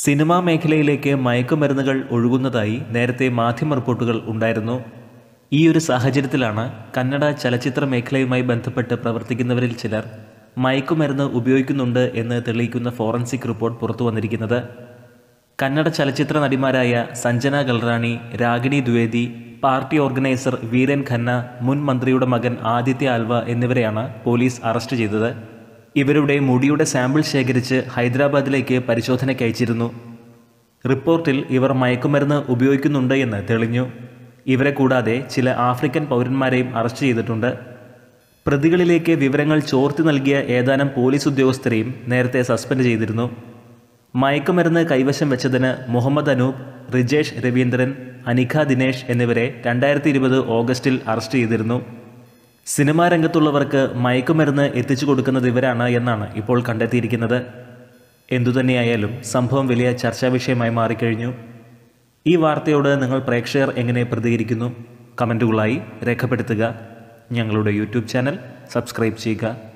cinema മേഖലയിലേക്ക് മയക്കുമരുന്നുകൾ ഒഴുകുന്നതായി നേരത്തെ മാധ്യമ റിപ്പോർട്ടുകൾ ഉണ്ടായിരുന്നു ഈ ഒരു സാഹചര്യത്തിലാണ് കന്നഡ ചലച്ചിത്ര മേഖലയുമായി ബന്ധപ്പെട്ട് പ്രവർത്തിക്കുന്നവരിൽ ചിലർ മയക്കുമരുന്ന് ഉപയോഗിക്കുന്നുണ്ട് എന്ന് തെളിയിക്കുന്ന ഫോറൻസിക് റിപ്പോർട്ട് പുറത്തു വന്നിരിക്കുന്നത് കന്നഡ ചലച്ചിത്ര നടിമാരായ സഞ്ജന ഗൽറാണി രാഗിണി ദ്വേദി പാർട്ടി ഓർഗനൈസർ വീരൻ ഖന്ന മുൻ മന്ത്രിയുടെ മകൻ ആദിത്യ ആൽവ എന്നിവരെയാണ് പോലീസ് അറസ്റ്റ് ചെയ്തത് ഇവരുടെ മുടിയുടെ സാമ്പിൾ ശേഖരിച്ച് ഹൈദരാബാദിലേക്ക് പരിശോധനയ്ക്ക് അയച്ചിരുന്നു റിപ്പോർട്ടിൽ ഇവർ മയക്കുമരുന്ന് ഉപയോഗിക്കുന്നുണ്ട് എന്ന് തെളിഞ്ഞു ഇവരെ കൂടാതെ ചില ആഫ്രിക്കൻ പൗരന്മാരെയും അറസ്റ്റ് ചെയ്തിട്ടുണ്ട് പ്രതികളിലേക്ക് വിവരങ്ങൾ ചോർത്തി നൽകിയ ഏതാനും പോലീസ് ഉദ്യോഗസ്ഥരെയും നേരത്തെ സസ്പെൻഡ് ചെയ്തിരുന്നു മയക്കുമരുന്ന് കൈവശം വെച്ചതിന് മുഹമ്മദ് അനൂപ് റിജേഷ് രവീന്ദ്രൻ അനിഖ ദിനേഷ് എന്നിവരെ രണ്ടായിരത്തി ഇരുപത് ഓഗസ്റ്റിൽ അറസ്റ്റ് ചെയ്തിരുന്നു സിനിമാ രംഗത്തുള്ളവർക്ക് മയക്കുമരുന്ന് എത്തിച്ചു കൊടുക്കുന്നത് ഇവരാണ് എന്നാണ് ഇപ്പോൾ കണ്ടെത്തിയിരിക്കുന്നത് എന്തുതന്നെയായാലും സംഭവം വലിയ ചർച്ചാ വിഷയമായി മാറിക്കഴിഞ്ഞു ഈ വാർത്തയോട് നിങ്ങൾ പ്രേക്ഷകർ എങ്ങനെ പ്രതികരിക്കുന്നു കമൻറ്റുകളായി രേഖപ്പെടുത്തുക ഞങ്ങളുടെ യൂട്യൂബ് ചാനൽ സബ്സ്ക്രൈബ് ചെയ്യുക